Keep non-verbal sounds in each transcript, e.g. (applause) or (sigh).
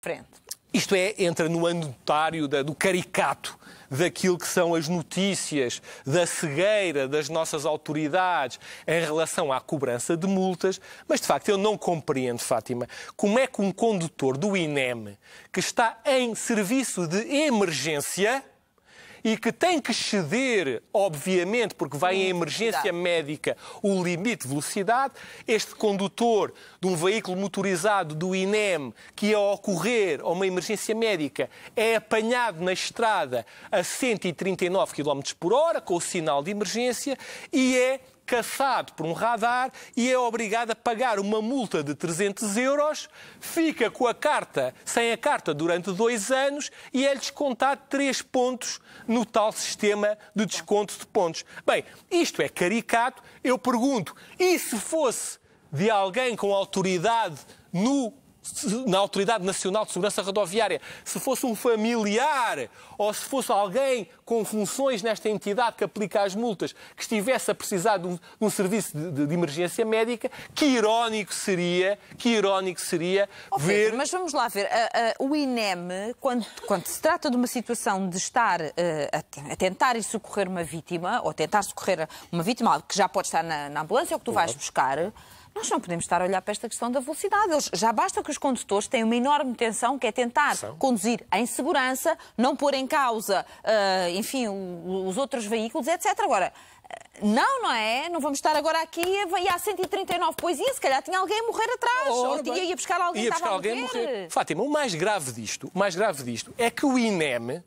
frente. Isto é, entra no anotário da, do caricato daquilo que são as notícias da cegueira das nossas autoridades em relação à cobrança de multas, mas de facto eu não compreendo, Fátima, como é que um condutor do INEM que está em serviço de emergência e que tem que ceder, obviamente, porque vai em emergência médica, o limite de velocidade, este condutor de um veículo motorizado do INEM que, ao ocorrer a uma emergência médica, é apanhado na estrada a 139 km por hora, com o sinal de emergência, e é caçado por um radar e é obrigado a pagar uma multa de 300 euros, fica com a carta, sem a carta, durante dois anos e é descontado três pontos no tal sistema de desconto de pontos. Bem, isto é caricato. Eu pergunto, e se fosse de alguém com autoridade no na Autoridade Nacional de Segurança Rodoviária, se fosse um familiar ou se fosse alguém com funções nesta entidade que aplica as multas, que estivesse a precisar de um, de um serviço de, de, emergência médica, que irónico seria, que irónico seria oh, ver... mas vamos lá ver, uh, uh, o INEM, quando, quando, se trata de uma situação de estar uh, a, a, tentar e socorrer uma vítima, ou tentar socorrer uma vítima que já pode estar na, na ambulância ou que tu vais buscar... Nós não podemos estar a olhar para esta questão da velocidade. Eles, já basta que os condutores tenham uma enorme tensão, que é tentar São. conduzir em segurança, não pôr em causa, uh, enfim, os outros veículos, etc. Agora, ah, não, não é? Não vamos estar agora aqui e há 139 poesias, se calhar tinha alguém a morrer atrás, oh, ou tinha, ia buscar alguém ia buscar a alguém morrer. morrer. Fátima, o mais grave disto, o mais grave disto é que o INEM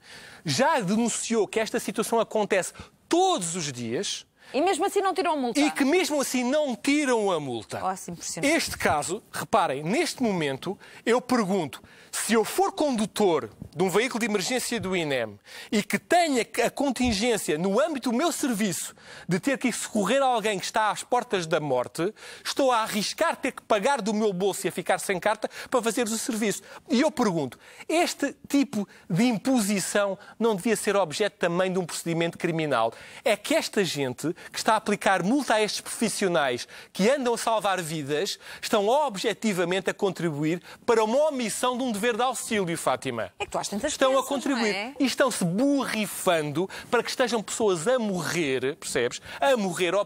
já denunciou que esta situação acontece todos os dias e mesmo assim não tiram a multa. E que mesmo assim não tiram a multa. Nossa, oh, é Este caso, reparem, neste momento eu pergunto, se eu for condutor de um veículo de emergência do INEM e que tenha a contingência no âmbito do meu serviço de ter que socorrer alguém que está às portas da morte, estou a arriscar ter que pagar do meu bolso e a ficar sem carta para fazer o serviço. E eu pergunto, este tipo de imposição não devia ser objeto também de um procedimento criminal? É que esta gente que está a aplicar multa a estes profissionais que andam a salvar vidas, estão objetivamente a contribuir para uma omissão de um dever de auxílio, Fátima. É que tu às Estão pensas, a é? contribuir é? e estão-se borrifando para que estejam pessoas a morrer, percebes? A morrer ou, a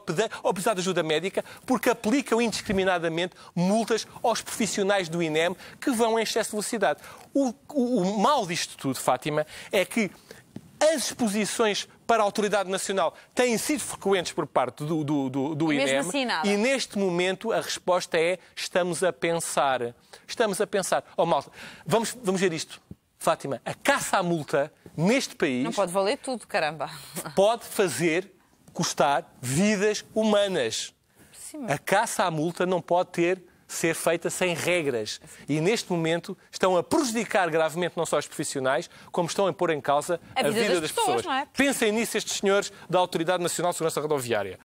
precisar de ajuda médica porque aplicam indiscriminadamente multas aos profissionais do INEM que vão em excesso de velocidade. O, o, o mal disto tudo, Fátima, é que as exposições para a autoridade nacional têm sido frequentes por parte do, do, do, do e INEM assim e neste momento a resposta é estamos a pensar. Estamos a pensar. Oh, malta, vamos, vamos ver isto. Fátima, a caça à multa neste país... Não pode valer tudo, caramba. (laughs) Pode fazer custar vidas humanas. Sim, A caça à multa não pode ter ser feita sem regras. E neste momento estão a prejudicar gravemente não só os profissionais, como estão a pôr em causa a, vida, a vida das, das, pessoas. pessoas. É? Pensem nisso estes senhores da Autoridade Nacional de Segurança Rodoviária.